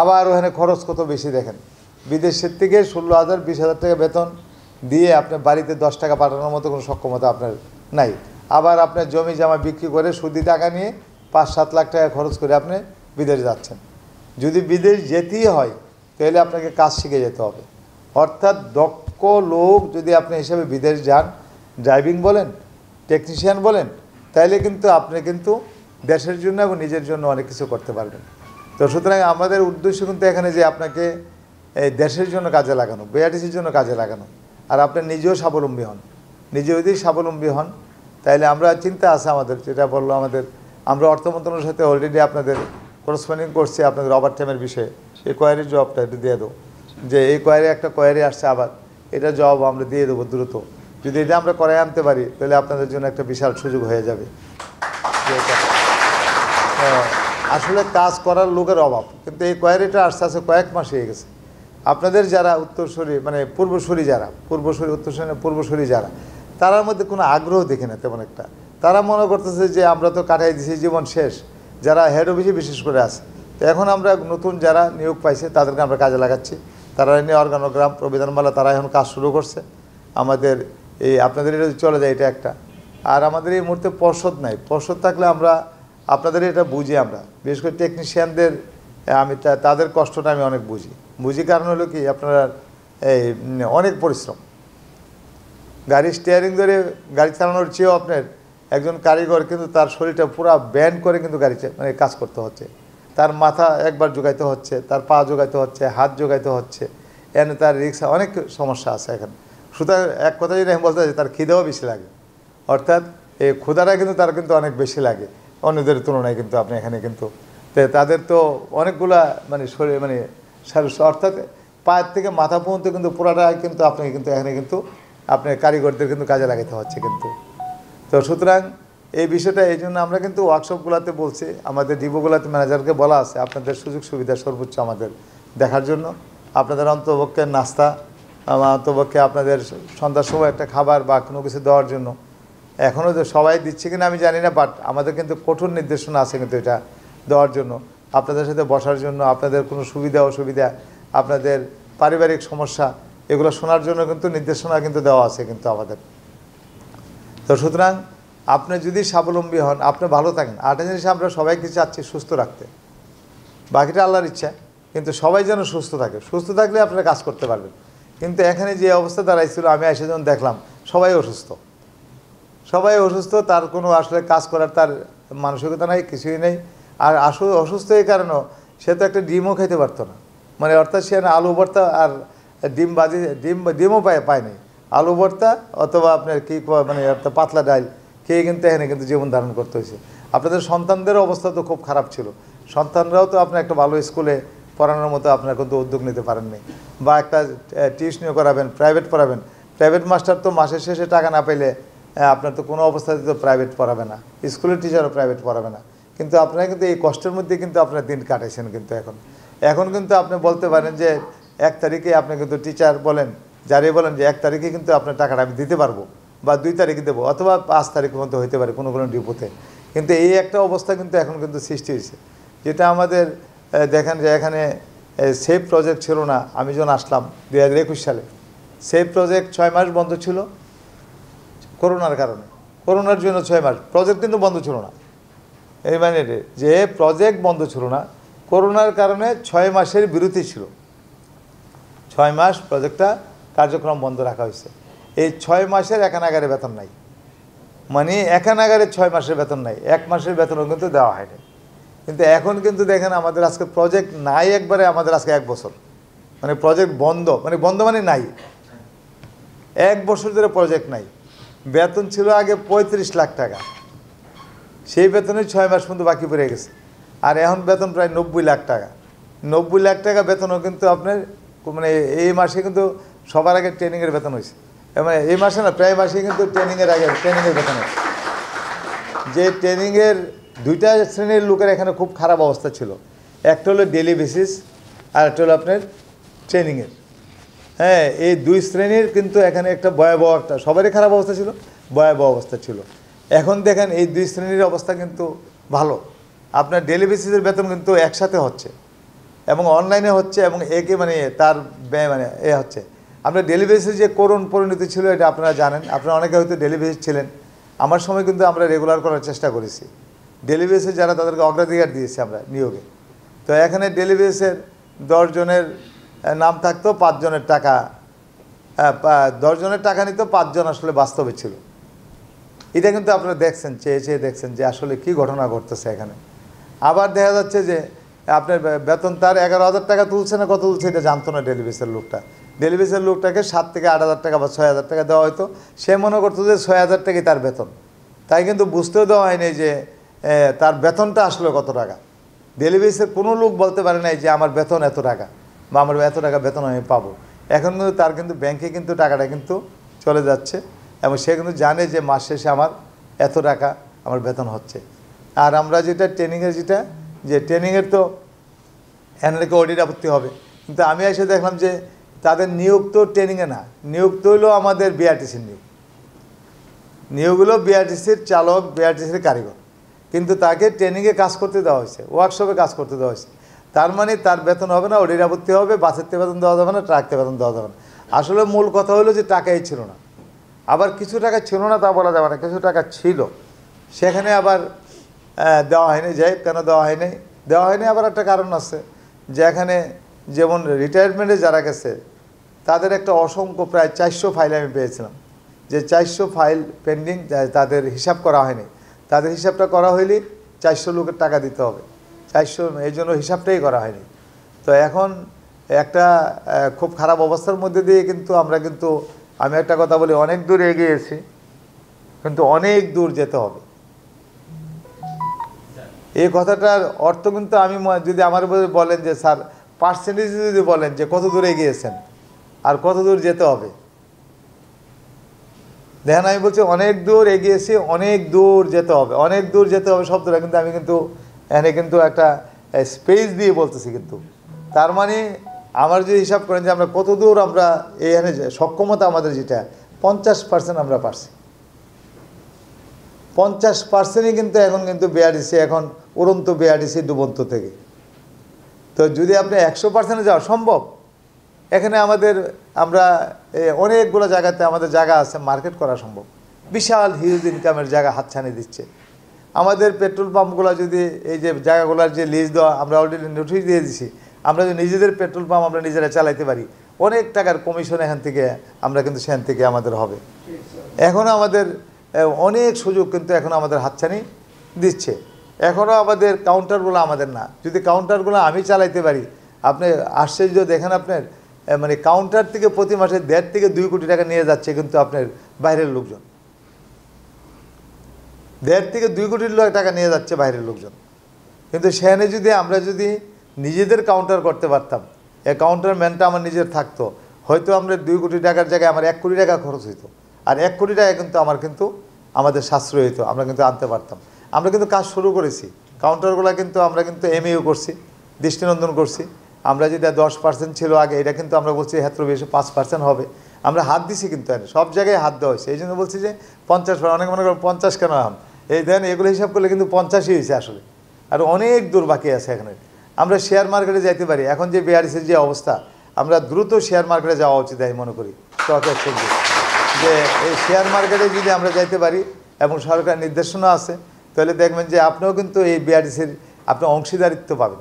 আবার ওখানে খরচ কত বেশি দেখেন বিদেশের থেকে ষোলো হাজার বিশ হাজার টাকা বেতন দিয়ে আপনার বাড়িতে দশ টাকা পাঠানোর মতো কোনো সক্ষমতা আপনার নাই আবার আপনার জমি জামা বিক্রি করে সুদি টাকা নিয়ে পাঁচ সাত লাখ টাকা খরচ করে আপনি বিদেশ যাচ্ছেন যদি বিদেশ যেতেই হয় তাহলে আপনাকে কাজ শিখে যেতে হবে অর্থাৎ দক্ষ লোক যদি আপনি হিসাবে বিদেশ যান ড্রাইভিং বলেন টেকনিশিয়ান বলেন তাইলে কিন্তু আপনি কিন্তু দেশের জন্য এবং নিজের জন্য অনেক কিছু করতে পারবেন তো সুতরাং আমাদের উদ্দেশ্য কিন্তু এখানে যে আপনাকে এই দেশের জন্য কাজে লাগানো বিআরটিসির জন্য কাজে লাগানো আর আপনি নিজেও স্বাবলম্বী হন নিজে যদি স্বাবলম্বী হন তাইলে আমরা চিন্তা আছে আমাদের যেটা বললো আমাদের আমরা অর্থ মন্ত্রণালয়ের সাথে অলরেডি আপনাদের করসপন্ডিং করছি আপনাদের ওভার টাইমের বিষয়ে এই কোয়ারির জবাবটা একটু দিয়ে দেবো যে এই কোয়ারি একটা কোয়ারি আসছে আবার এটা জবাব আমরা দিয়ে দেবো দ্রুত যদি এটা আমরা করায় আনতে পারি তাহলে আপনাদের জন্য একটা বিশাল সুযোগ হয়ে যাবে হ্যাঁ আসলে কাজ করার লোকের অভাব কিন্তু এই কোয়ারিটা আস্তে আস্তে কয়েক মাস হয়ে গেছে আপনাদের যারা উত্তরসূরি মানে পূর্বসূরি যারা পূর্বসূরি উত্তরসূরি পূর্বসরি যারা তারার মধ্যে কোনো আগ্রহ দেখে না তেমন একটা তারা মনে করতেছে যে আমরা তো কাটাই দিছি জীবন শেষ যারা হেড অফিসে বিশেষ করে আছে তো এখন আমরা নতুন যারা নিয়োগ পাইছে তাদেরকে আমরা কাজে লাগাচ্ছি তারা নিয়ে অর্গানোগ্রাম প্রবিধানমালা তারা এখন কাজ শুরু করছে আমাদের এই আপনাদের এটা চলে যায় এটা একটা আর আমাদের এই মুহূর্তে পর্ষদ নাই পর্ষদ থাকলে আমরা আপনাদের এটা বুঝি আমরা বিশেষ করে টেকনিশিয়ানদের আমি তাদের কষ্টটা আমি অনেক বুঝি বুঝি কারণ হলো কি আপনারা এই অনেক পরিশ্রম গাড়ি স্টিয়ারিং ধরে গাড়ি চালানোর চেয়েও আপনার একজন কারিগর কিন্তু তার শরীরটা পুরা ব্যান্ড করে কিন্তু গাড়ি মানে কাজ করতে হচ্ছে তার মাথা একবার যোগাইতে হচ্ছে তার পা যোগাইতে হচ্ছে হাত যোগাইতে হচ্ছে এনে তার রিক্সা অনেক সমস্যা আছে এখানে সুতরাং এক কথা যদি আমি বলতে চাই তার খিদেও বেশি লাগে অর্থাৎ এই ক্ষুদাটা কিন্তু তার কিন্তু অনেক বেশি লাগে অন্যদের তুলনায় কিন্তু আপনি এখানে কিন্তু তাদের তো অনেকগুলা মানে শরীর মানে অর্থাৎ পায়ের থেকে মাথা পর্যন্ত কিন্তু পুরাটা কিন্তু আপনি কিন্তু এখানে কিন্তু আপনার কারিগরদের কিন্তু কাজে লাগাতে হচ্ছে কিন্তু তো সুতরাং এই বিষয়টা এই জন্য আমরা কিন্তু ওয়ার্কশপগুলোতে বলছি আমাদের ডিবোগুলাতে ম্যানেজারকে বলা আছে আপনাদের সুযোগ সুবিধা সর্বোচ্চ আমাদের দেখার জন্য আপনাদের অন্তপক্ষে নাস্তা অন্তপক্ষে আপনাদের সন্ধ্যার সময় একটা খাবার বা কোনো কিছু দেওয়ার জন্য এখনও তো সবাই দিচ্ছে কিনা আমি জানি না বাট আমাদের কিন্তু কঠোর নির্দেশনা আছে কিন্তু এটা দেওয়ার জন্য আপনাদের সাথে বসার জন্য আপনাদের কোনো সুবিধা অসুবিধা আপনাদের পারিবারিক সমস্যা এগুলো শোনার জন্য কিন্তু নির্দেশনা কিন্তু দেওয়া আছে কিন্তু আমাদের তো সুতরাং আপনি যদি স্বাবলম্বী হন আপনি ভালো থাকেন আটটা জিনিস আমরা সবাইকে চাচ্ছি সুস্থ রাখতে বাকিটা আল্লাহর ইচ্ছা কিন্তু সবাই যেন সুস্থ থাকে সুস্থ থাকলে আপনারা কাজ করতে পারবেন কিন্তু এখানে যে অবস্থা দাঁড়াইছিল আমি এসে যখন দেখলাম সবাই অসুস্থ সবাই অসুস্থ তার কোনো আসলে কাজ করার তার মানসিকতা নাই কিছুই নেই আর আসু অসুস্থ এই কারণেও সে তো একটা ডিমও খেতে পারতো না মানে অর্থাৎ সে না আলু ভর্তা আর ডিম বাজি ডিম ডিমও পায় পায়নি আলু ভর্তা অথবা আপনার কী মানে অর্থাৎ পাতলা ডাল খেয়ে কিন্তু এখানে কিন্তু জীবন ধারণ করতে হয়েছে আপনাদের সন্তানদের অবস্থা তো খুব খারাপ ছিল সন্তানরাও তো আপনার একটা ভালো স্কুলে পড়ানোর মতো আপনার কিন্তু উদ্যোগ নিতে পারেননি বা একটা টিউশনিও করাবেন প্রাইভেট পড়াবেন প্রাইভেট মাস্টার তো মাসের শেষে টাকা না পেলে হ্যাঁ, আপনার তো কোনো অবস্থাতে তো প্রাইভেট পড়াবে না স্কুলের টিচারও প্রাইভেট পড়াবে না কিন্তু আপনারা কিন্তু এই কষ্টের মধ্যে কিন্তু আপনার দিন কাটাইছেন কিন্তু এখন এখন কিন্তু আপনি বলতে পারেন যে এক তারিখে আপনি কিন্তু টিচার বলেন যারে বলেন যে এক তারিখে কিন্তু আপনার টাকাটা আমি দিতে পারবো বা দুই তারিখে দেবো অথবা পাঁচ তারিখ মধ্যে হইতে পারে কোনো কোনো ডিপোতে কিন্তু এই একটা অবস্থা কিন্তু এখন কিন্তু সৃষ্টি হয়েছে যেটা আমাদের দেখেন যে এখানে সেফ প্রজেক্ট ছিল না আমি যখন আসলাম দু সালে সেফ প্রজেক্ট ছয় মাস বন্ধ ছিল করোনার কারণে করোনার জন্য ছয় মাস প্রজেক্ট কিন্তু বন্ধ ছিল না এই মানে যে প্রজেক্ট বন্ধ ছিল না করোনার কারণে ছয় মাসের বিরতি ছিল ছয় মাস প্রজেক্টটা কার্যক্রম বন্ধ রাখা হয়েছে এই ছয় মাসের একানাগারে বেতন নাই মানে একানাগারে ছয় মাসের বেতন নাই এক মাসের বেতনও কিন্তু দেওয়া হয়নি কিন্তু এখন কিন্তু দেখেন আমাদের আজকে প্রজেক্ট নাই একবারে আমাদের আজকে এক বছর মানে প্রজেক্ট বন্ধ মানে বন্ধ মানে নাই এক বছর ধরে প্রজেক্ট নাই বেতন ছিল আগে ৩৫ লাখ টাকা সেই বেতনে ছয় মাস পর্যন্ত বাকি পড়ে গেছে আর এখন বেতন প্রায় নব্বই লাখ টাকা নব্বই লাখ টাকা বেতনও কিন্তু আপনার মানে এই মাসে কিন্তু সবার আগে ট্রেনিংয়ের বেতন হয়েছে মানে এই মাসে না প্রায় মাসে কিন্তু ট্রেনিংয়ের আগে ট্রেনিংয়ের বেতন হয়েছে যে ট্রেনিংয়ের দুইটা শ্রেণীর লোকের এখানে খুব খারাপ অবস্থা ছিল একটা হলো ডেলি বেসিস আর একটা হলো আপনার ট্রেনিংয়ের হ্যাঁ এই দুই শ্রেণীর কিন্তু এখানে একটা ভয়াবহ একটা সবারই খারাপ অবস্থা ছিল ভয়াবহ অবস্থা ছিল এখন দেখেন এই দুই শ্রেণীর অবস্থা কিন্তু ভালো আপনার ডেলি বেসিসের বেতন কিন্তু একসাথে হচ্ছে এবং অনলাইনে হচ্ছে এবং একে মানে তার ব্যয় মানে এ হচ্ছে আপনার ডেলি বেসিসের যে করুণ পরিণতি ছিল এটা আপনারা জানেন আপনারা অনেকে হয়তো ডেলি বেসিস ছিলেন আমার সময় কিন্তু আমরা রেগুলার করার চেষ্টা করেছি ডেলি বেসিস যারা তাদেরকে অগ্রাধিকার দিয়েছি আমরা নিয়োগে তো এখানে ডেলি বেসের দশজনের নাম থাকতো পাঁচজনের টাকা দশজনের টাকা নিত পাঁচজন আসলে বাস্তবে ছিল এটা কিন্তু আপনারা দেখছেন চেয়ে চেয়ে দেখছেন যে আসলে কি ঘটনা ঘটতেছে এখানে আবার দেখা যাচ্ছে যে আপনার বেতন তার এগারো হাজার টাকা তুলছে না কত তুলছে এটা জানতো না ডেলিভিসের লোকটা ডেলিভিসের লোকটাকে সাত থেকে আট হাজার টাকা বা ছয় হাজার টাকা দেওয়া হতো সে মনে করতো যে ছয় হাজার টাকাই তার বেতন তাই কিন্তু বুঝতেও দেওয়া হয়নি যে তার বেতনটা আসলে কত টাকা ডেলিভারিসের কোনো লোক বলতে পারে নাই যে আমার বেতন এত টাকা বা আমার এত টাকা বেতন আমি পাবো এখন কিন্তু তার কিন্তু ব্যাংকে কিন্তু টাকাটা কিন্তু চলে যাচ্ছে এবং সে কিন্তু জানে যে মাস শেষে আমার এত টাকা আমার বেতন হচ্ছে আর আমরা যেটা ট্রেনিংয়ে যেটা যে ট্রেনিংয়ের তো অ্যানালিকে অডিট আপত্তি হবে কিন্তু আমি এসে দেখলাম যে তাদের নিয়োগ তো ট্রেনিংয়ে না নিয়োগ তো হলো আমাদের বিআরটিসির নিয়োগ নিয়োগ হলো বিআরটিসির চালক বিআরটিসির কারিগর কিন্তু তাকে ট্রেনিংয়ে কাজ করতে দেওয়া হয়েছে ওয়ার্কশপে কাজ করতে দেওয়া হয়েছে তার মানে তার বেতন হবে না ওডির আপত্তি হবে বাসের তে বেতন দেওয়া যাবে না ট্রাকতে বেতন দেওয়া যাবে না আসলে মূল কথা হলো যে টাকাই ছিল না আবার কিছু টাকা ছিল না তা বলা যাবে না কিছু টাকা ছিল সেখানে আবার দেওয়া হয়নি যাই কেন দেওয়া হয়নি দেওয়া হয়নি আবার একটা কারণ আছে যে এখানে যেমন রিটায়ারমেন্টে যারা গেছে তাদের একটা অসংখ্য প্রায় চারশো ফাইল আমি পেয়েছিলাম যে চারশো ফাইল পেন্ডিং তাদের হিসাব করা হয়নি তাদের হিসাবটা করা হইলে চারশো লোকের টাকা দিতে হবে চারশো এই জন্য হিসাবটাই করা হয়নি তো এখন একটা খুব খারাপ অবস্থার মধ্যে দিয়ে কিন্তু আমরা কিন্তু আমি একটা কথা বলি অনেক দূর এগিয়েছি কিন্তু অনেক দূর যেতে হবে এই কথাটার অর্থ কিন্তু আমি যদি আমার বলেন যে স্যার পার্সেন্টেজ যদি বলেন যে কত দূর এগিয়েছেন আর কত দূর যেতে হবে দেখেন আমি বলছি অনেক দূর এগিয়েছি অনেক দূর যেতে হবে অনেক দূর যেতে হবে শব্দটা কিন্তু আমি কিন্তু এনে কিন্তু একটা স্পেস দিয়ে বলতেছি কিন্তু তার মানে আমার যদি হিসাব করেন যে আমরা কতদূর আমরা এখানে সক্ষমতা আমাদের যেটা পঞ্চাশ পার্সেন্ট আমরা পারছি পঞ্চাশ পার্সেন্টই কিন্তু এখন কিন্তু বেআরডিসি এখন উড়ন্ত বেআরডিসি ডুবন্ত থেকে তো যদি আপনি একশো পার্সেন্টে যাওয়া সম্ভব এখানে আমাদের আমরা অনেকগুলো জায়গাতে আমাদের জায়গা আছে মার্কেট করা সম্ভব বিশাল হিউজ ইনকামের জায়গা হাতছানি দিচ্ছে আমাদের পেট্রোল পাম্পগুলো যদি এই যে জায়গাগুলোর যে লিজ দেওয়া আমরা অলরেডি নোটিশ দিয়ে দিছি আমরা যদি নিজেদের পেট্রোল পাম্প আমরা নিজেরা চালাইতে পারি অনেক টাকার কমিশন এখান থেকে আমরা কিন্তু সেখান থেকে আমাদের হবে এখনও আমাদের অনেক সুযোগ কিন্তু এখন আমাদের হাতছানি দিচ্ছে এখনও আমাদের কাউন্টারগুলো আমাদের না যদি কাউন্টারগুলো আমি চালাইতে পারি আপনি আশ্চর্য দেখেন আপনার মানে কাউন্টার থেকে প্রতি মাসে দেড় থেকে দুই কোটি টাকা নিয়ে যাচ্ছে কিন্তু আপনার বাইরের লোকজন দেড় থেকে দুই কোটি লোক টাকা নিয়ে যাচ্ছে বাইরের লোকজন কিন্তু সেখানে যদি আমরা যদি নিজেদের কাউন্টার করতে পারতাম এ কাউন্টার ম্যানটা আমার নিজের থাকতো হয়তো আমরা দুই কোটি টাকার জায়গায় আমার এক কোটি টাকা খরচ হইতো আর এক কোটি টাকা কিন্তু আমার কিন্তু আমাদের সাশ্রয় হইতো আমরা কিন্তু আনতে পারতাম আমরা কিন্তু কাজ শুরু করেছি কাউন্টারগুলো কিন্তু আমরা কিন্তু এম ইউ করছি দৃষ্টিনন্দন করছি আমরা যেটা দশ পার্সেন্ট ছিল আগে এটা কিন্তু আমরা বলছি এত বেশি পাঁচ পার্সেন্ট হবে আমরা হাত দিছি কিন্তু সব জায়গায় হাত দেওয়া হয়েছে এই জন্য বলছি যে পঞ্চাশ অনেক মনে করেন পঞ্চাশ কেন এখন এই দেন এগুলো হিসাব করলে কিন্তু পঞ্চাশই হয়েছে আসলে আর অনেক দূর বাকি আছে এখানে আমরা শেয়ার মার্কেটে যাইতে পারি এখন যে বিআরসির যে অবস্থা আমরা দ্রুত শেয়ার মার্কেটে যাওয়া উচিত আমি মনে করি স্টক এক্সচেঞ্জে যে এই শেয়ার মার্কেটে যদি আমরা যাইতে পারি এবং সরকার নির্দেশনা আছে তাহলে দেখবেন যে আপনিও কিন্তু এই বিআরডিসির আপনি অংশীদারিত্ব পাবেন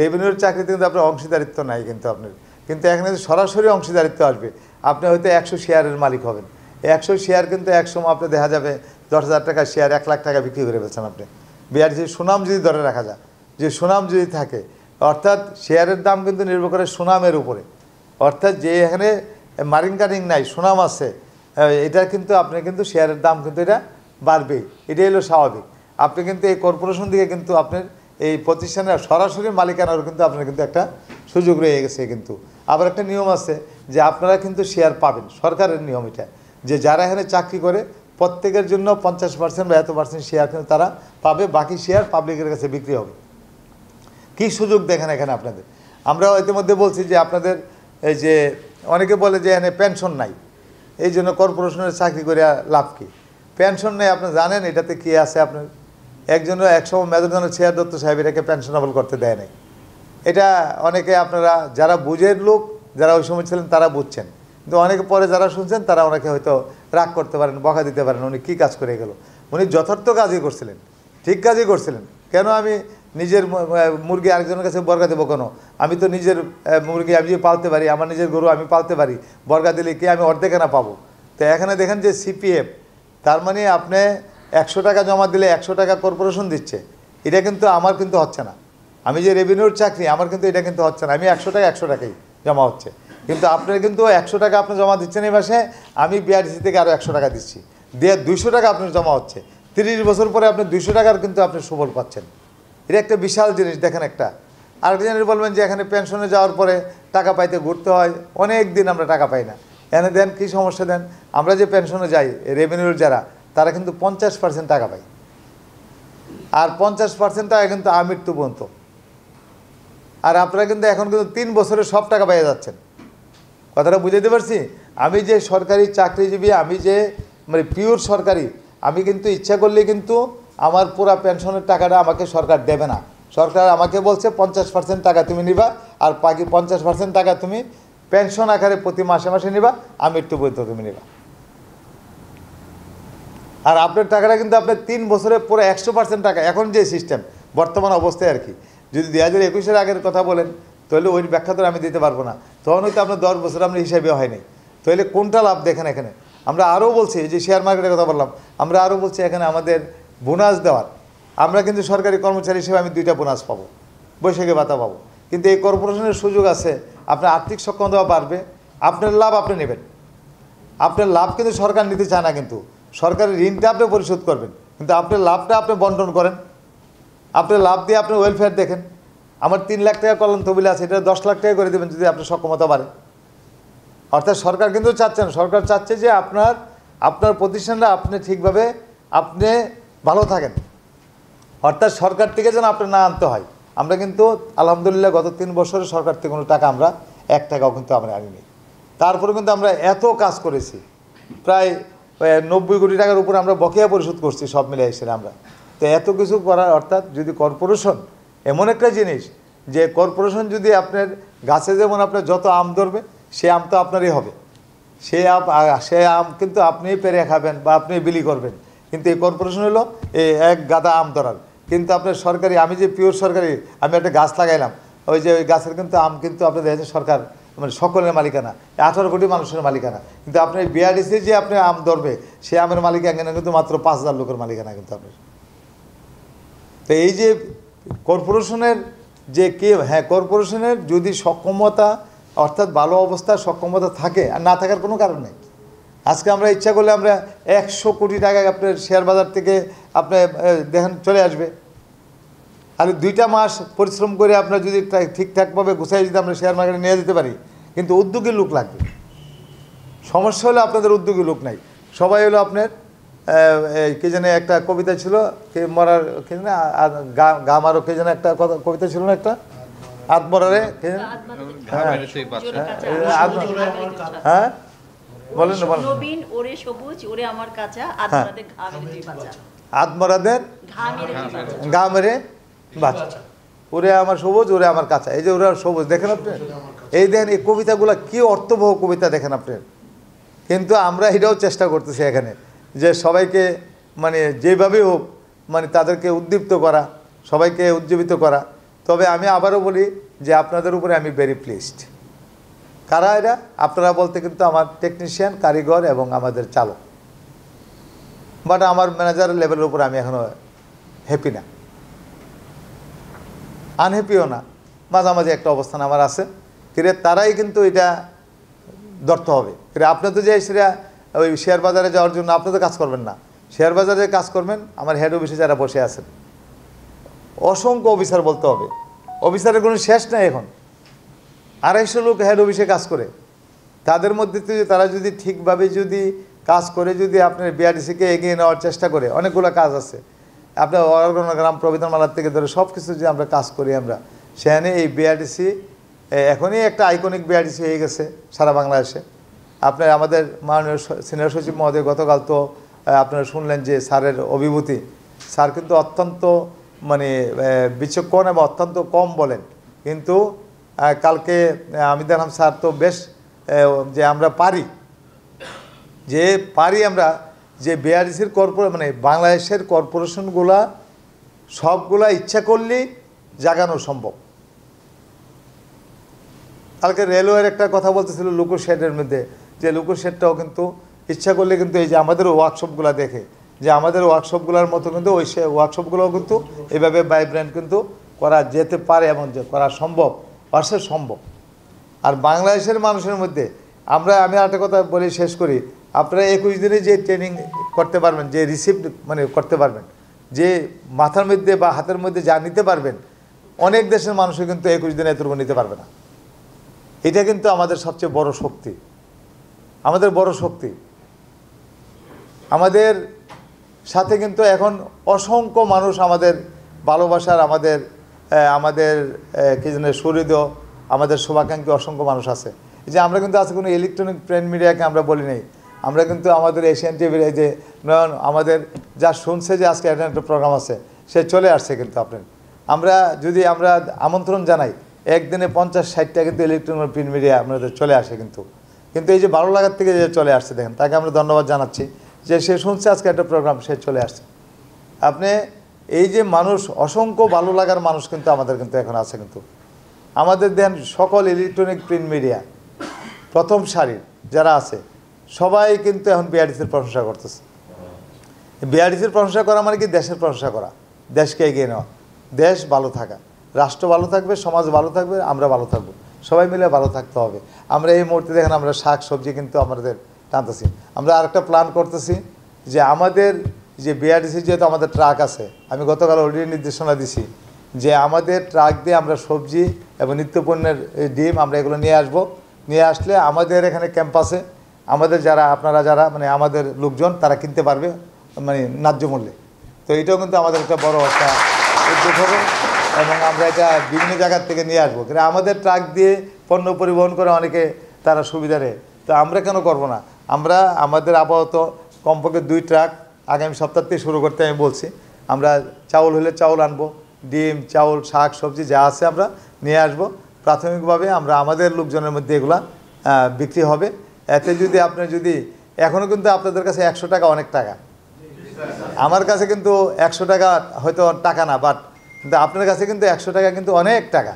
রেভিনিউর চাকরিতে কিন্তু আপনার অংশীদারিত্ব নাই কিন্তু আপনার কিন্তু এখানে সরাসরি অংশীদারিত্ব আসবে আপনি হয়তো একশো শেয়ারের মালিক হবেন একশো শেয়ার কিন্তু একসময় আপনার দেখা যাবে দশ হাজার টাকা শেয়ার এক লাখ টাকা বিক্রি করে ফেলছেন আপনি বিআর যদি সুনাম যদি ধরে রাখা যায় যে সুনাম যদি থাকে অর্থাৎ শেয়ারের দাম কিন্তু নির্ভর করে সুনামের উপরে অর্থাৎ যে এখানে মারিং কাটিং নাই সুনাম আছে এটা কিন্তু আপনি কিন্তু শেয়ারের দাম কিন্তু এটা বাড়বেই এটাই হলো স্বাভাবিক আপনি কিন্তু এই কর্পোরেশন থেকে কিন্তু আপনার এই প্রতিষ্ঠানের সরাসরি মালিকানার কিন্তু আপনার কিন্তু একটা সুযোগ রয়ে গেছে কিন্তু আবার একটা নিয়ম আছে যে আপনারা কিন্তু শেয়ার পাবেন সরকারের নিয়ম এটা যে যারা এখানে চাকরি করে প্রত্যেকের জন্য পঞ্চাশ পার্সেন্ট বা এত পার্সেন্ট শেয়ার কিন্তু তারা পাবে বাকি শেয়ার পাবলিকের কাছে বিক্রি হবে কি সুযোগ দেখেন এখানে আপনাদের আমরা ইতিমধ্যে বলছি যে আপনাদের এই যে অনেকে বলে যে এখানে পেনশন নাই এই জন্য কর্পোরেশনের চাকরি করে লাভ কী পেনশন নেই আপনি জানেন এটাতে কি আছে আপনার একজন একসময় মেজরজনের শেয়ার দত্ত সাহেব এটাকে পেনশনেবল করতে দেয় নাই এটা অনেকে আপনারা যারা বুঝের লোক যারা ওই সময় ছিলেন তারা বুঝছেন কিন্তু অনেকে পরে যারা শুনছেন তারা অনেকে হয়তো রাগ করতে পারেন বকা দিতে পারেন উনি কী কাজ করে গেল উনি যথার্থ কাজই করছিলেন ঠিক কাজই করছিলেন কেন আমি নিজের মুরগি আরেকজনের কাছে বর্গা দেবো কেন আমি তো নিজের মুরগি আমি যদি পালতে পারি আমার নিজের গরু আমি পালতে পারি বর্গা দিলে কি আমি অর্ধেক না পাবো তো এখানে দেখেন যে সিপিএফ তার মানে আপনি একশো টাকা জমা দিলে একশো টাকা কর্পোরেশন দিচ্ছে এটা কিন্তু আমার কিন্তু হচ্ছে না আমি যে রেভিনিউর চাকরি আমার কিন্তু এটা কিন্তু হচ্ছে না আমি একশো টাকা একশো টাকাই জমা হচ্ছে কিন্তু আপনার কিন্তু একশো টাকা আপনি জমা দিচ্ছেন এই মাসে আমি বিআরসি থেকে আরও একশো টাকা দিচ্ছি দিয়ে দুইশো টাকা আপনার জমা হচ্ছে তিরিশ বছর পরে আপনি দুইশো টাকার কিন্তু আপনি সুফল পাচ্ছেন এটা একটা বিশাল জিনিস দেখেন একটা আরেকটা জিনিস বলবেন যে এখানে পেনশনে যাওয়ার পরে টাকা পাইতে ঘুরতে হয় অনেক দিন আমরা টাকা পাই না এনে দেন কী সমস্যা দেন আমরা যে পেনশনে যাই রেভিনিউর যারা তারা কিন্তু পঞ্চাশ পার্সেন্ট টাকা পাই আর পঞ্চাশ পার্সেন্ট টাকা কিন্তু আমৃত্যু পর্যন্ত আর আপনারা কিন্তু এখন কিন্তু তিন বছরে সব টাকা পেয়ে যাচ্ছেন কথাটা বুঝাইতে পারছি আমি যে সরকারি চাকরিজীবী আমি যে মানে পিওর সরকারি আমি কিন্তু ইচ্ছা করলে কিন্তু আমার পুরা পেনশনের টাকাটা আমাকে সরকার দেবে না সরকার আমাকে বলছে পঞ্চাশ পার্সেন্ট টাকা তুমি নিবা আর বাকি পঞ্চাশ পার্সেন্ট টাকা তুমি পেনশন আকারে প্রতি মাসে মাসে নিবা আমি একটু বৈধ তুমি নিবা আর আপনার টাকাটা কিন্তু আপনার তিন বছরে পুরো একশো পার্সেন্ট টাকা এখন যে সিস্টেম বর্তমান অবস্থায় আর কি যদি দু হাজার একুশের আগের কথা বলেন তাহলে ওই ব্যাখ্যা তো আমি দিতে পারবো না তখন হয়তো আপনার দশ বছর আপনার হিসাবে হয়নি তাহলে কোনটা লাভ দেখেন এখানে আমরা আরও বলছি যে শেয়ার মার্কেটের কথা বললাম আমরা আরও বলছি এখানে আমাদের বোনাস দেওয়ার আমরা কিন্তু সরকারি কর্মচারী হিসেবে আমি দুইটা বোনাস পাবো বৈশাখী ভাতা পাবো কিন্তু এই কর্পোরেশনের সুযোগ আছে আপনার আর্থিক সক্ষমতা বাড়বে আপনার লাভ আপনি নেবেন আপনার লাভ কিন্তু সরকার নিতে চায় না কিন্তু সরকারের ঋণটা আপনি পরিশোধ করবেন কিন্তু আপনার লাভটা আপনি বন্টন করেন আপনার লাভ দিয়ে আপনি ওয়েলফেয়ার দেখেন আমার তিন লাখ টাকা কলম তহবিল আছে এটা দশ লাখ টাকা করে দেবেন যদি আপনার সক্ষমতা বাড়ে অর্থাৎ সরকার কিন্তু চাচ্ছে না সরকার চাচ্ছে যে আপনার আপনার প্রতিষ্ঠানটা আপনি ঠিকভাবে আপনি ভালো থাকেন অর্থাৎ সরকার থেকে যেন আপনার না আনতে হয় আমরা কিন্তু আলহামদুলিল্লাহ গত তিন বছরে সরকার থেকে কোনো টাকা আমরা এক টাকাও কিন্তু আমরা আনিনি তারপরে কিন্তু আমরা এত কাজ করেছি প্রায় নব্বই কোটি টাকার উপর আমরা বকেয়া পরিশোধ করছি সব মিলে এসে আমরা তো এত কিছু করার অর্থাৎ যদি কর্পোরেশন এমন একটা জিনিস যে কর্পোরেশন যদি আপনার গাছে যেমন আপনার যত আম ধরবে সে আম তো আপনারই হবে সে আম সে আম কিন্তু আপনি পেরে খাবেন বা আপনি বিলি করবেন কিন্তু এই কর্পোরেশন হলো এই এক গাদা আম ধরার কিন্তু আপনার সরকারি আমি যে পিওর সরকারি আমি একটা গাছ লাগাইলাম ওই যে ওই গাছের কিন্তু আম কিন্তু আপনার দেখেছেন সরকার মানে সকলের মালিকানা আঠারো কোটি মানুষের মালিকানা কিন্তু আপনি বিআরডিসি যে আপনি আম ধরবে সে আমের মালিকানা কিন্তু মাত্র পাঁচ হাজার লোকের মালিকানা কিন্তু আপনার তো এই যে কর্পোরেশনের যে কে হ্যাঁ কর্পোরেশনের যদি সক্ষমতা অর্থাৎ ভালো অবস্থা সক্ষমতা থাকে আর না থাকার কোনো কারণ নেই আজকে আমরা ইচ্ছা করলে আমরা একশো কোটি টাকা আপনার শেয়ার বাজার থেকে আপনার দেখেন চলে আসবে আর দুইটা মাস পরিশ্রম করে আপনার যদি ঠিকঠাকভাবে গুছাই যদি আমরা শেয়ার মার্কেটে নিয়ে যেতে পারি কিন্তু উদ্যোগী লোক লাগবে সমস্যা হলে আপনাদের উদ্যোগী লোক নাই সবাই হলো আপনার কে যেন একটা কবিতা ছিল কে মরার কে যেন গা মারো কে যেন একটা কবিতা ছিল না একটা আত্মরারে কে যেন হ্যাঁ।, হ্যাঁ।, হ্যাঁ বলেন না বলেন নবীন ওরে সবুজ ওরে আমার কাঁচা হ্যাঁ। আত্মরাদের ঘা মেরে বাঁচা ওরে আমার সবুজ ওরে আমার কাঁচা এই যে ওরা সবুজ দেখেন আপনি এই দেখেন এই কবিতাগুলা কি অর্থবহ কবিতা দেখেন আপনি কিন্তু আমরা এটাও চেষ্টা করতেছি এখানে যে সবাইকে মানে যেভাবে হোক মানে তাদেরকে উদ্দীপ্ত করা সবাইকে উজ্জীবিত করা তবে আমি আবারও বলি যে আপনাদের উপরে আমি ভেরি প্লিজড কারা এরা আপনারা বলতে কিন্তু আমার টেকনিশিয়ান কারিগর এবং আমাদের চালক বাট আমার ম্যানেজার লেভেলের উপর আমি এখনও হ্যাপি না আনহ্যাপিও না মাঝামাঝি একটা অবস্থান আমার আছে কিরে তারাই কিন্তু এটা ধরতে হবে কিরে তো যে সেটা ওই শেয়ার বাজারে যাওয়ার জন্য আপনি তো কাজ করবেন না শেয়ার বাজারে কাজ করবেন আমার হেড অফিসে যারা বসে আছেন অসংখ্য অফিসার বলতে হবে অফিসারের কোনো শেষ নাই এখন আড়াইশো লোক হেড অফিসে কাজ করে তাদের মধ্যে তারা যদি ঠিকভাবে যদি কাজ করে যদি আপনার বিআরডিসিকে এগিয়ে নেওয়ার চেষ্টা করে অনেকগুলো কাজ আছে আপনার প্রবিধান প্রবিধানমালার থেকে ধরে সব কিছু যদি আমরা কাজ করি আমরা সেখানে এই বিআরডিসি এখনই একটা আইকনিক বিআরডিসি হয়ে গেছে সারা বাংলাদেশে আপনার আমাদের মাননীয় সিনিয়র সচিব মহোদয় গতকাল তো আপনারা শুনলেন যে স্যারের অভিভূতি স্যার কিন্তু অত্যন্ত মানে বিচক্ষণ এবং অত্যন্ত কম বলেন কিন্তু কালকে আমি দেখলাম স্যার তো বেশ যে আমরা পারি যে পারি আমরা যে বিআরডিসির কর্পোরে মানে বাংলাদেশের কর্পোরেশনগুলা সবগুলা ইচ্ছা করলেই জাগানো সম্ভব কালকে রেলওয়ের একটা কথা বলতেছিল লোকোশেডের মধ্যে যে লোকশেডটাও কিন্তু ইচ্ছা করলে কিন্তু এই যে আমাদের ওয়ার্কশপগুলো দেখে যে আমাদের ওয়ার্কশপগুলোর মতো কিন্তু ওই সে ওয়ার্কশপগুলোও কিন্তু এভাবে ভাইব্রেন্ট কিন্তু করা যেতে পারে এবং যে করা সম্ভব পার্সের সম্ভব আর বাংলাদেশের মানুষের মধ্যে আমরা আমি একটা কথা বলে শেষ করি আপনারা একুশ দিনে যে ট্রেনিং করতে পারবেন যে রিসিপ্ট মানে করতে পারবেন যে মাথার মধ্যে বা হাতের মধ্যে যা নিতে পারবেন অনেক দেশের মানুষও কিন্তু একুশ দিনে এতটুকু নিতে পারবে না এটা কিন্তু আমাদের সবচেয়ে বড় শক্তি আমাদের বড় শক্তি আমাদের সাথে কিন্তু এখন অসংখ্য মানুষ আমাদের ভালোবাসার আমাদের আমাদের কি জানে সুহৃদ আমাদের শুভাকাঙ্ক্ষী অসংখ্য মানুষ আছে যে আমরা কিন্তু আজকে কোনো ইলেকট্রনিক প্রিন্ট মিডিয়াকে আমরা বলি নেই আমরা কিন্তু আমাদের এশিয়ান টিভির এই যে নয়ন আমাদের যা শুনছে যে আজকে একটা একটা প্রোগ্রাম আছে সে চলে আসছে কিন্তু আপনার আমরা যদি আমরা আমন্ত্রণ জানাই একদিনে পঞ্চাশ ষাটটা কিন্তু ইলেকট্রনিক প্রিন্ট মিডিয়া আপনাদের চলে আসে কিন্তু কিন্তু এই যে ভালো লাগার থেকে যে চলে আসছে দেখেন তাকে আমরা ধন্যবাদ জানাচ্ছি যে সে শুনছে আজকে একটা প্রোগ্রাম সে চলে আসছে আপনি এই যে মানুষ অসংখ্য ভালো লাগার মানুষ কিন্তু আমাদের কিন্তু এখন আছে কিন্তু আমাদের দেন সকল ইলেকট্রনিক প্রিন্ট মিডিয়া প্রথম সারির যারা আছে সবাই কিন্তু এখন বিআরডিসির প্রশংসা করতেছে বিআরডিসির প্রশংসা করা মানে কি দেশের প্রশংসা করা দেশকে এগিয়ে নেওয়া দেশ ভালো থাকা রাষ্ট্র ভালো থাকবে সমাজ ভালো থাকবে আমরা ভালো থাকবো সবাই মিলে ভালো থাকতে হবে আমরা এই মুহূর্তে দেখেন আমরা শাক সবজি কিন্তু আমাদের টানতেছি আমরা আরেকটা প্ল্যান করতেছি যে আমাদের যে বিআরটিসি যেহেতু আমাদের ট্রাক আছে আমি গতকাল অলরেডি নির্দেশনা দিছি যে আমাদের ট্রাক দিয়ে আমরা সবজি এবং নিত্যপণ্যের ডিম আমরা এগুলো নিয়ে আসব নিয়ে আসলে আমাদের এখানে ক্যাম্পাসে আমাদের যারা আপনারা যারা মানে আমাদের লোকজন তারা কিনতে পারবে মানে ন্যায্য মূল্যে তো এটাও কিন্তু আমাদের একটা বড় একটা উদ্যোগ হবে এবং আমরা এটা বিভিন্ন জায়গার থেকে নিয়ে আসবো কিন্তু আমাদের ট্রাক দিয়ে পণ্য পরিবহন করে অনেকে তারা সুবিধা রে তো আমরা কেন করব না আমরা আমাদের আপাতত কমপক্ষে দুই ট্রাক আগামী সপ্তাহ থেকে শুরু করতে আমি বলছি আমরা চাউল হলে চাউল আনবো ডিম চাউল শাক সবজি যা আছে আমরা নিয়ে আসবো প্রাথমিকভাবে আমরা আমাদের লোকজনের মধ্যে এগুলা বিক্রি হবে এতে যদি আপনি যদি এখনও কিন্তু আপনাদের কাছে একশো টাকা অনেক টাকা আমার কাছে কিন্তু একশো টাকা হয়তো টাকা না বাট কিন্তু আপনার কাছে কিন্তু একশো টাকা কিন্তু অনেক টাকা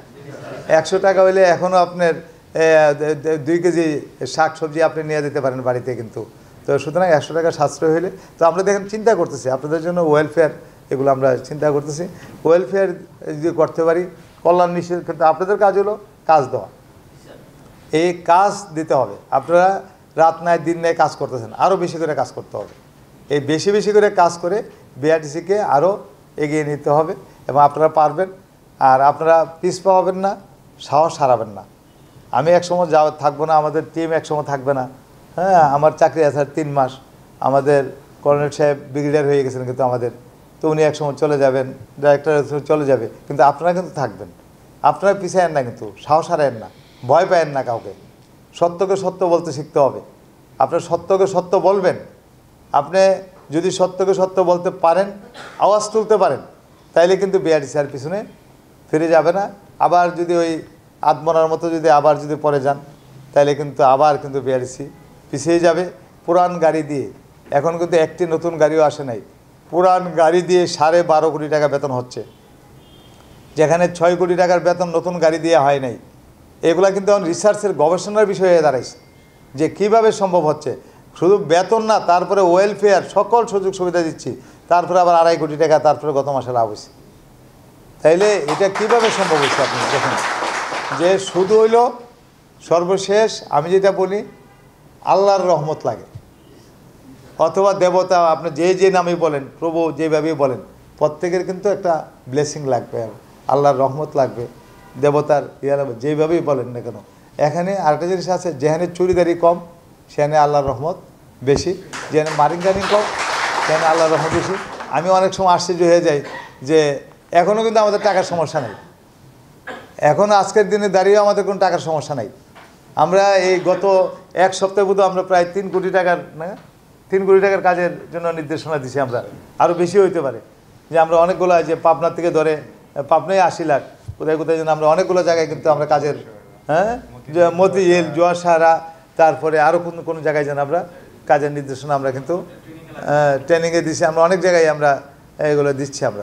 একশো টাকা হইলে এখনও আপনার দুই কেজি শাক সবজি আপনি নিয়ে যেতে পারেন বাড়িতে কিন্তু তো সুতরাং একশো টাকা সাশ্রয় হইলে তো আমরা দেখেন চিন্তা করতেছি আপনাদের জন্য ওয়েলফেয়ার এগুলো আমরা চিন্তা করতেছি ওয়েলফেয়ার যদি করতে পারি কল্যাণ নিশ্চিত কিন্তু আপনাদের কাজ হলো কাজ দেওয়া এই কাজ দিতে হবে আপনারা রাত নাই দিন নাই কাজ করতেছেন আরও বেশি করে কাজ করতে হবে এই বেশি বেশি করে কাজ করে বিআরটিসিকে আরও এগিয়ে নিতে হবে এবং আপনারা পারবেন আর আপনারা পিস হবেন না সাহস হারাবেন না আমি একসময় যা থাকবো না আমাদের টিম একসময় থাকবে না হ্যাঁ আমার চাকরি আছে তিন মাস আমাদের কর্নেল সাহেব ব্রিগেডিয়ার হয়ে গেছেন কিন্তু আমাদের তো উনি একসময় চলে যাবেন ডাইরেক্টর চলে যাবে কিন্তু আপনারা কিন্তু থাকবেন আপনারা পিছায়েন না কিন্তু সাহস হারায়েন না ভয় পায়েন না কাউকে সত্যকে সত্য বলতে শিখতে হবে আপনার সত্যকে সত্য বলবেন আপনি যদি সত্যকে সত্য বলতে পারেন আওয়াজ তুলতে পারেন তাইলে কিন্তু আর পিছনে ফিরে যাবে না আবার যদি ওই আত্মনার মতো যদি আবার যদি পরে যান তাহলে কিন্তু আবার কিন্তু বিআরটিসি পিছিয়ে যাবে পুরান গাড়ি দিয়ে এখন কিন্তু একটি নতুন গাড়িও আসে নাই পুরান গাড়ি দিয়ে সাড়ে বারো কোটি টাকা বেতন হচ্ছে যেখানে ছয় কোটি টাকার বেতন নতুন গাড়ি দিয়ে হয় নাই এগুলো কিন্তু এখন রিসার্চের গবেষণার বিষয় হয়ে দাঁড়াইছে যে কিভাবে সম্ভব হচ্ছে শুধু বেতন না তারপরে ওয়েলফেয়ার সকল সুযোগ সুবিধা দিচ্ছি তারপরে আবার আড়াই কোটি টাকা তারপরে গত মাসে লাভ হয়েছে তাইলে এটা কিভাবে সম্ভব হয়েছে আপনি দেখেন যে শুধু হইল সর্বশেষ আমি যেটা বলি আল্লাহর রহমত লাগে অথবা দেবতা আপনি যে যে নামে বলেন প্রভু যেভাবেই বলেন প্রত্যেকের কিন্তু একটা ব্লেসিং লাগবে আল্লাহর রহমত লাগবে দেবতার ইয়া যেভাবেই বলেন না কেন এখানে আরেকটা জিনিস আছে যেখানে চুরিদারি কম সেখানে আল্লাহর রহমত বেশি যেখানে মারিং গানিং কম কেন আল্লাহ রহমত বেশি আমি অনেক সময় আশ্চর্য হয়ে যাই যে এখনও কিন্তু আমাদের টাকার সমস্যা নেই এখন আজকের দিনে দাঁড়িয়েও আমাদের কোনো টাকার সমস্যা নাই আমরা এই গত এক সপ্তাহ বোধ আমরা প্রায় তিন কোটি টাকার না তিন কোটি টাকার কাজের জন্য নির্দেশনা দিছি আমরা আরও বেশি হইতে পারে যে আমরা অনেকগুলো যে পাবনার থেকে ধরে পাবনাই আশি লাখ কোথায় কোথায় যেন আমরা অনেকগুলো জায়গায় কিন্তু আমরা কাজের হ্যাঁ জোয়ার সারা তারপরে আরও কোন কোনো জায়গায় যেন আমরা কাজের নির্দেশনা আমরা কিন্তু ট্রেনিংয়ে দিচ্ছি আমরা অনেক জায়গায় আমরা এগুলো দিচ্ছি আমরা